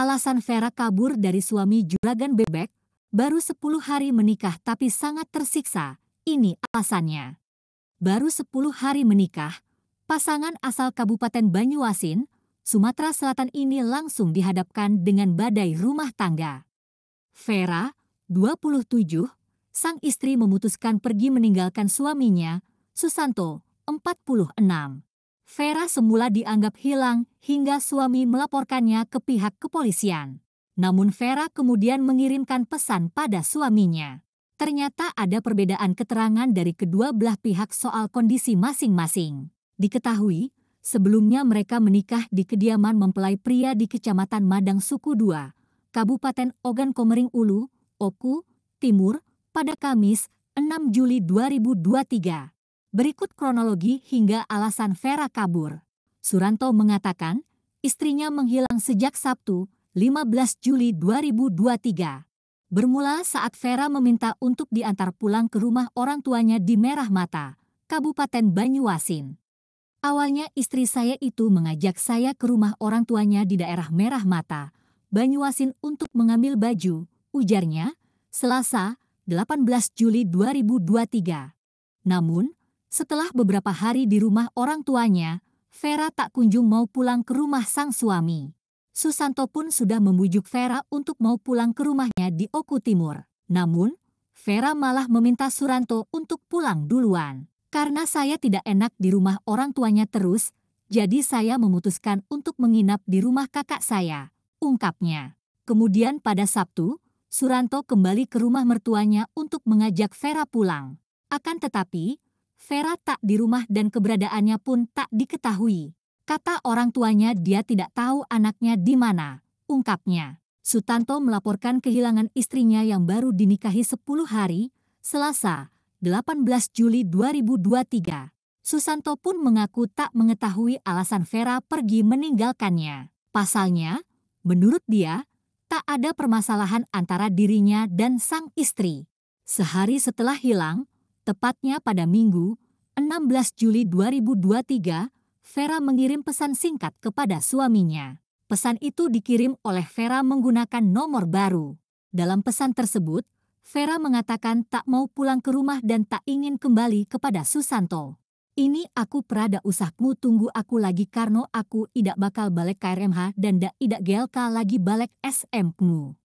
Alasan Vera kabur dari suami juragan bebek, baru 10 hari menikah tapi sangat tersiksa, ini alasannya. Baru 10 hari menikah, pasangan asal Kabupaten Banyuasin, Sumatera Selatan ini langsung dihadapkan dengan badai rumah tangga. Vera, 27, sang istri memutuskan pergi meninggalkan suaminya, Susanto, 46. Vera semula dianggap hilang hingga suami melaporkannya ke pihak kepolisian. Namun Vera kemudian mengirimkan pesan pada suaminya. Ternyata ada perbedaan keterangan dari kedua belah pihak soal kondisi masing-masing. Diketahui, sebelumnya mereka menikah di kediaman mempelai pria di Kecamatan Madang Suku II, Kabupaten Ogan Komering Ulu, Oku, Timur, pada Kamis 6 Juli 2023. Berikut kronologi hingga alasan Vera kabur. Suranto mengatakan, istrinya menghilang sejak Sabtu, 15 Juli 2023. Bermula saat Vera meminta untuk diantar pulang ke rumah orang tuanya di Merah Mata, Kabupaten Banyuasin. Awalnya istri saya itu mengajak saya ke rumah orang tuanya di daerah Merah Mata, Banyuasin untuk mengambil baju, ujarnya, Selasa, 18 Juli 2023. Namun, setelah beberapa hari di rumah orang tuanya, Vera tak kunjung mau pulang ke rumah sang suami. Susanto pun sudah membujuk Vera untuk mau pulang ke rumahnya di Oku Timur. Namun, Vera malah meminta Suranto untuk pulang duluan. Karena saya tidak enak di rumah orang tuanya terus, jadi saya memutuskan untuk menginap di rumah kakak saya, ungkapnya. Kemudian pada Sabtu, Suranto kembali ke rumah mertuanya untuk mengajak Vera pulang. Akan tetapi, Vera tak di rumah dan keberadaannya pun tak diketahui. Kata orang tuanya dia tidak tahu anaknya di mana, ungkapnya. Sutanto melaporkan kehilangan istrinya yang baru dinikahi 10 hari, Selasa, 18 Juli 2023. Susanto pun mengaku tak mengetahui alasan Vera pergi meninggalkannya. Pasalnya, menurut dia, tak ada permasalahan antara dirinya dan sang istri. Sehari setelah hilang, Tepatnya pada Minggu, 16 Juli 2023, Vera mengirim pesan singkat kepada suaminya. Pesan itu dikirim oleh Vera menggunakan nomor baru. Dalam pesan tersebut, Vera mengatakan tak mau pulang ke rumah dan tak ingin kembali kepada Susanto. Ini aku perada usahmu tunggu aku lagi Karno aku tidak bakal balik KRMH dan tidak tidak gelka lagi balik SMmu.